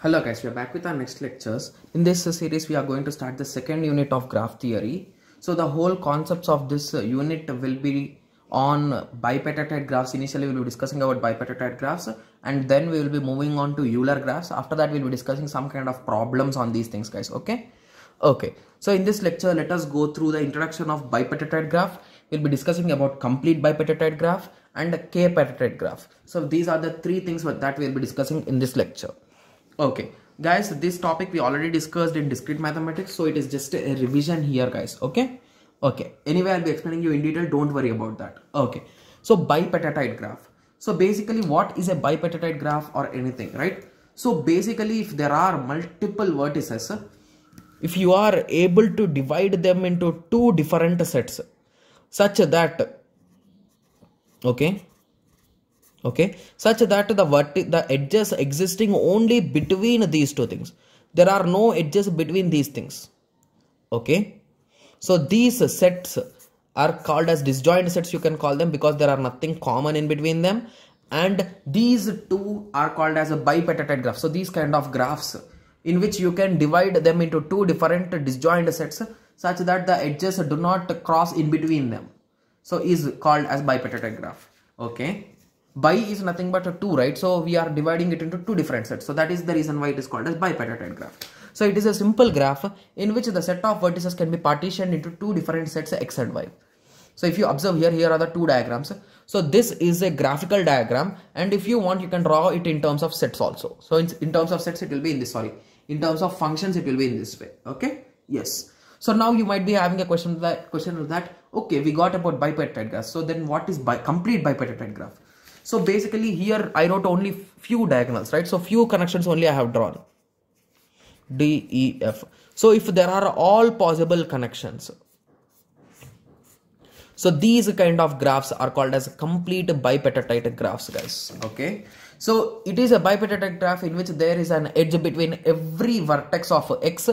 Hello guys, we are back with our next lectures. In this series, we are going to start the second unit of graph theory. So the whole concepts of this uh, unit will be on bipartite graphs. Initially, we will be discussing about bipartite graphs and then we will be moving on to Euler graphs. After that, we will be discussing some kind of problems on these things guys. Okay. Okay. So in this lecture, let us go through the introduction of bipartite graph. We'll be discussing about complete bipartite graph and k k-partite graph. So these are the three things that we'll be discussing in this lecture okay guys this topic we already discussed in discrete mathematics so it is just a revision here guys okay okay anyway i'll be explaining you in detail don't worry about that okay so bipartite graph so basically what is a bipartite graph or anything right so basically if there are multiple vertices if you are able to divide them into two different sets such that okay okay such that the verti the edges existing only between these two things there are no edges between these things okay so these sets are called as disjoint sets you can call them because there are nothing common in between them and these two are called as a bipartite graph so these kind of graphs in which you can divide them into two different disjoint sets such that the edges do not cross in between them so is called as bipartite graph okay bi is nothing but a 2 right so we are dividing it into two different sets so that is the reason why it is called as bipartite graph so it is a simple graph in which the set of vertices can be partitioned into two different sets x and y so if you observe here here are the two diagrams so this is a graphical diagram and if you want you can draw it in terms of sets also so in, in terms of sets it will be in this sorry in terms of functions it will be in this way okay yes so now you might be having a question that question of that okay we got about bipedal graph so then what is bi complete bipedal graph so basically here I wrote only few diagonals, right? So few connections only I have drawn. D, E, F. So if there are all possible connections. So these kind of graphs are called as complete bipartite graphs guys. Okay. So it is a bipartite graph in which there is an edge between every vertex of X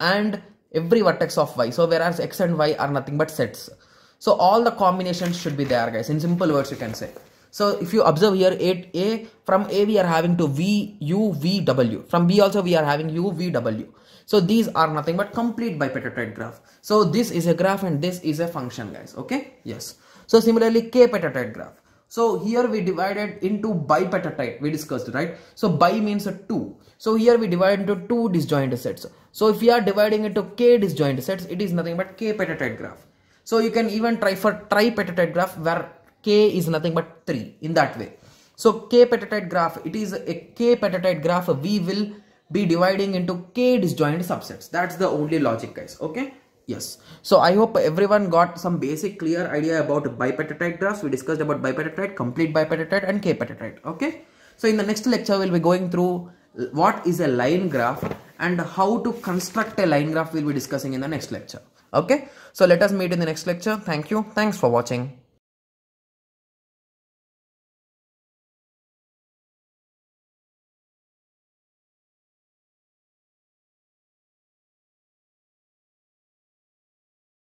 and every vertex of Y. So whereas X and Y are nothing but sets. So all the combinations should be there guys. In simple words you can say. So if you observe here 8a from a we are having to v u v w from b also we are having u v w. So these are nothing but complete bipartite graph. So this is a graph and this is a function guys okay yes. So similarly k petoid graph. So here we divided into bipartite we discussed right. So bi means a 2. So here we divide into two disjoint sets. So if we are dividing into k disjoint sets it is nothing but k petoid graph. So you can even try for tripetoid graph where k is nothing but 3 in that way. So k peptide graph, it is a k peptide graph we will be dividing into k disjoint subsets. That's the only logic guys. Okay. Yes. So I hope everyone got some basic clear idea about bipeptide graphs. We discussed about bipeptide, complete bipeptide and k peptide. Okay. So in the next lecture, we'll be going through what is a line graph and how to construct a line graph we'll be discussing in the next lecture. Okay. So let us meet in the next lecture. Thank you. Thanks for watching.